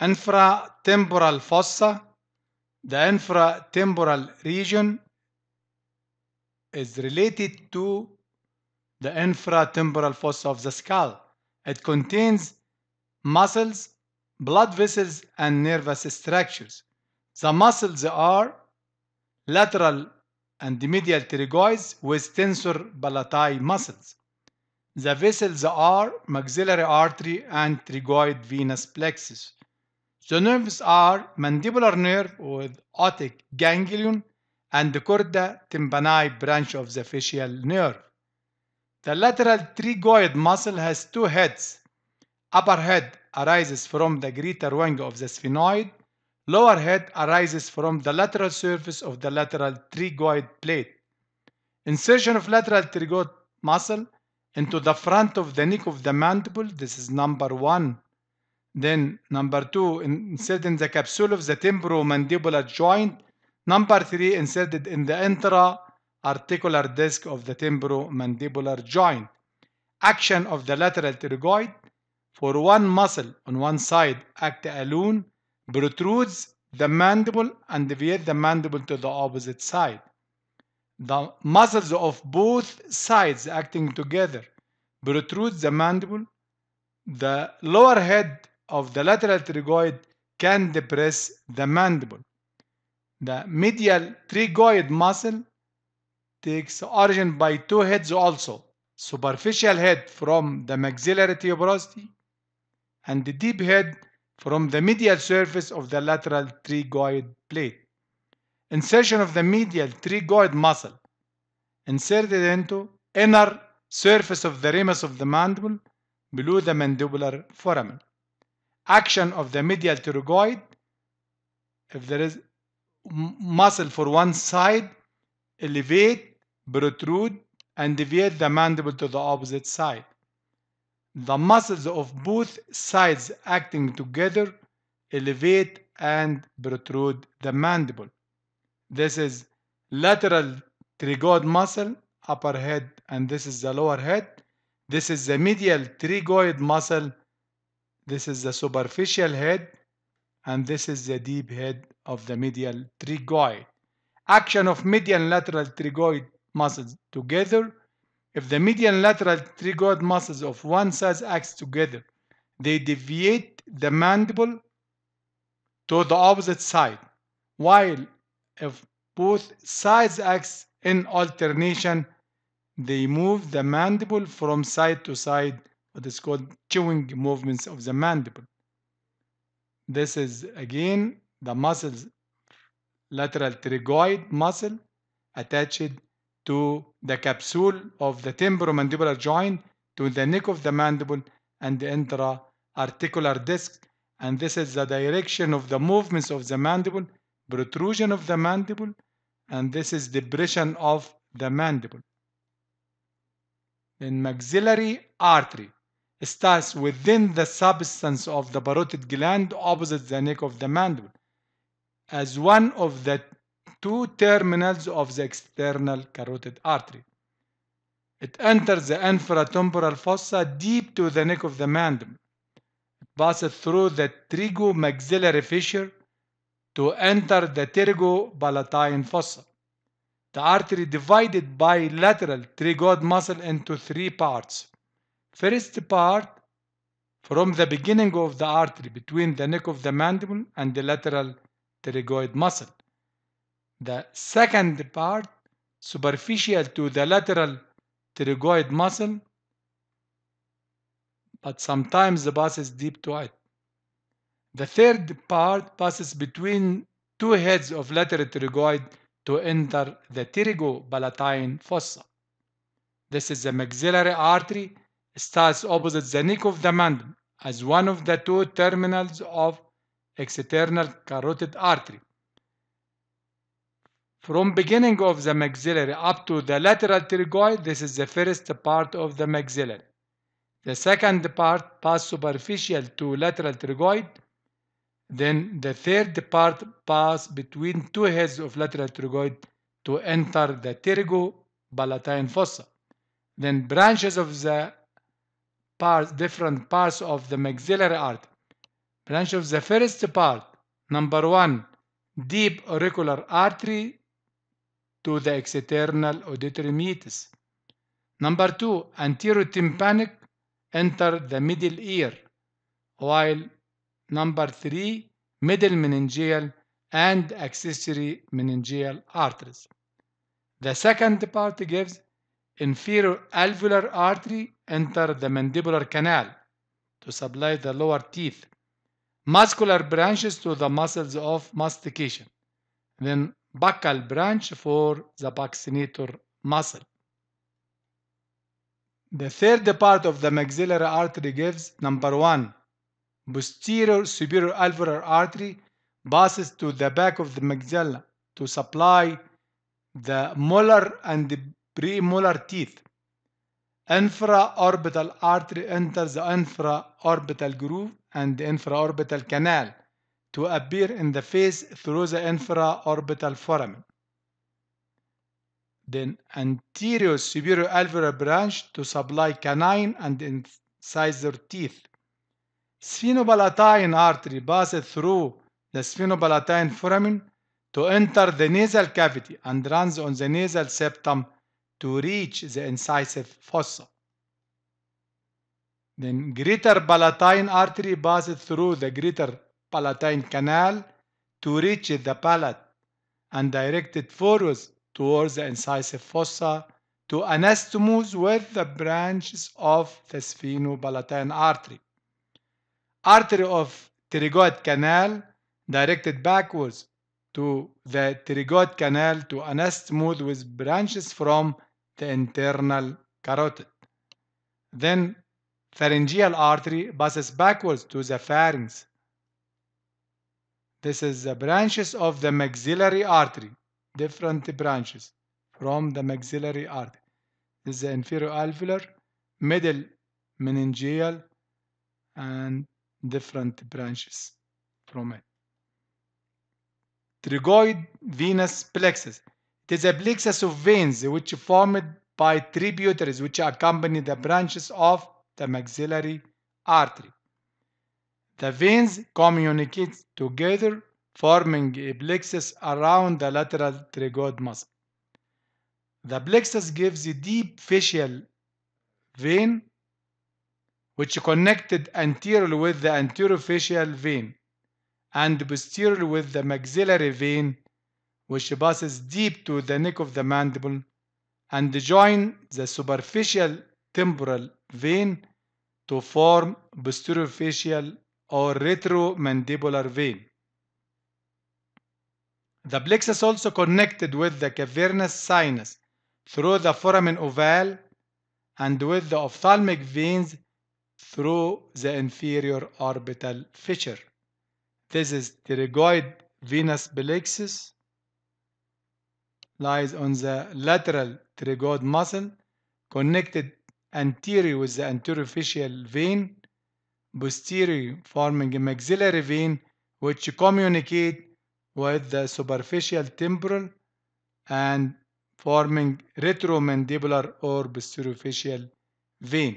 infratemporal fossa. The infratemporal region is related to the infratemporal fossa of the skull. It contains muscles, blood vessels, and nervous structures. The muscles are lateral and medial pterygoids with tensor palatal muscles. The vessels are maxillary artery and pterygoid venous plexus. The nerves are mandibular nerve with otic ganglion and the corda tympani branch of the facial nerve. The lateral trigoid muscle has two heads. Upper head arises from the greater wing of the sphenoid. Lower head arises from the lateral surface of the lateral trigoid plate. Insertion of lateral trigoid muscle into the front of the neck of the mandible, this is number one. Then number two, insert in the capsule of the temporomandibular joint. Number three, inserted in the intra-articular disc of the temporomandibular joint. Action of the lateral pterygoid. For one muscle on one side, act alone, protrudes the mandible and deviates the mandible to the opposite side. The muscles of both sides acting together protrudes the mandible. The lower head of the lateral trigoid can depress the mandible. The medial trigoid muscle takes origin by two heads also, superficial head from the maxillary tuberosity and the deep head from the medial surface of the lateral trigoid plate. Insertion of the medial trigoid muscle inserted into inner surface of the ramus of the mandible below the mandibular foramen action of the medial pterygoid if there is muscle for one side elevate protrude and deviate the mandible to the opposite side the muscles of both sides acting together elevate and protrude the mandible this is lateral trigoid muscle upper head and this is the lower head this is the medial trigoid muscle this is the superficial head and this is the deep head of the medial trigoid. Action of median lateral trigoid muscles together. If the median lateral trigoid muscles of one side acts together, they deviate the mandible to the opposite side, while if both sides act in alternation, they move the mandible from side to side what is called chewing movements of the mandible. This is again the muscles, lateral pterygoid muscle attached to the capsule of the temporomandibular joint to the neck of the mandible and the intra-articular disc and this is the direction of the movements of the mandible, protrusion of the mandible, and this is depression of the mandible. In maxillary artery starts within the substance of the parotid gland opposite the neck of the mandible as one of the two terminals of the external carotid artery. It enters the infratemporal fossa deep to the neck of the mandible. It passes through the trigomaxillary fissure to enter the pterygopalatine fossa. The artery divided bilateral trigeminal muscle into three parts. First part from the beginning of the artery between the neck of the mandible and the lateral pterygoid muscle. The second part superficial to the lateral pterygoid muscle but sometimes the passes deep to it. The third part passes between two heads of lateral pterygoid to enter the pterygopalatine fossa. This is the maxillary artery starts opposite the neck of the mandible as one of the two terminals of external carotid artery. From beginning of the maxillary up to the lateral pterygoid, this is the first part of the maxillary. The second part pass superficial to lateral pterygoid. Then the third part pass between two heads of lateral pterygoid to enter the palatine fossa. Then branches of the parts, different parts of the maxillary art. Branch of the first part, number one, deep auricular artery to the external auditory meatus. Number two, anterior tympanic, enter the middle ear, while number three, middle meningeal and accessory meningeal arteries. The second part gives inferior alveolar artery enter the mandibular canal to supply the lower teeth, muscular branches to the muscles of mastication, then buccal branch for the buccinator muscle. The third part of the maxillary artery gives number one, posterior superior alveolar artery passes to the back of the maxilla to supply the molar and premolar teeth. Infraorbital artery enters the infraorbital groove and the infraorbital canal to appear in the face through the infraorbital foramen. Then anterior superior alveolar branch to supply canine and incisor teeth. Sphenopalatine artery passes through the sphenopalatine foramen to enter the nasal cavity and runs on the nasal septum to reach the incisive fossa. Then greater palatine artery passes through the greater palatine canal to reach the palate and direct it forwards towards the incisive fossa to anastomose with the branches of the sphenopalatine artery. Artery of pterygoid canal directed backwards to the pterygoid canal to anastomose with branches from the internal carotid. Then pharyngeal artery passes backwards to the pharynx. This is the branches of the maxillary artery, different branches from the maxillary artery. This is the inferior alveolar, middle meningeal, and different branches from it. Trigoid venous plexus. These a plexus of veins which formed by tributaries which accompany the branches of the maxillary artery. The veins communicate together, forming a plexus around the lateral trigeminal muscle. The plexus gives a deep facial vein which connected anteriorly with the anterior facial vein and posteriorly with the maxillary vein which passes deep to the neck of the mandible and join the superficial temporal vein to form posterior facial or retromandibular vein. The plexus also connected with the cavernous sinus through the foramen ovale and with the ophthalmic veins through the inferior orbital fissure. This is pterygoid venous plexus lies on the lateral trigeminal muscle connected anterior with the facial vein, posterior forming a maxillary vein which communicate with the superficial temporal and forming retromandibular or superficial vein.